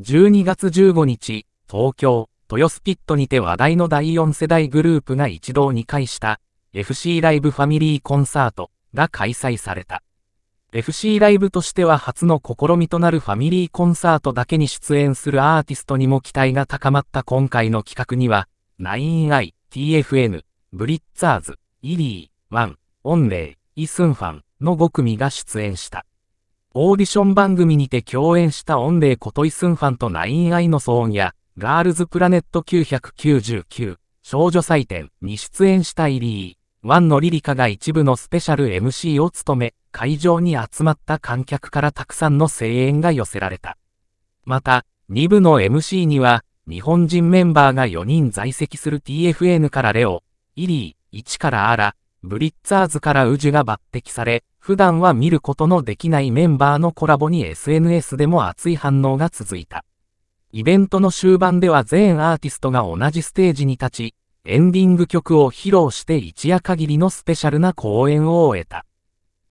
12月15日、東京、豊洲ピットにて話題の第4世代グループが一堂に会した FC ライブファミリーコンサートが開催された。FC ライブとしては初の試みとなるファミリーコンサートだけに出演するアーティストにも期待が高まった今回の企画には、9i、TFN、ブリッツァーズ、イリー、ワン、オンレイ、イスンファンの5組が出演した。オーディション番組にて共演した御礼。ことイスンファンとナインアイの騒音や、ガールズプラネット999、少女祭典に出演したイリー、ワンのリリカが一部のスペシャル MC を務め、会場に集まった観客からたくさんの声援が寄せられた。また、2部の MC には、日本人メンバーが4人在籍する TFN からレオ、イリー、1からアラ、ブリッツァーズから宇治が抜擢され、普段は見ることのできないメンバーのコラボに SNS でも熱い反応が続いた。イベントの終盤では全アーティストが同じステージに立ち、エンディング曲を披露して一夜限りのスペシャルな公演を終えた。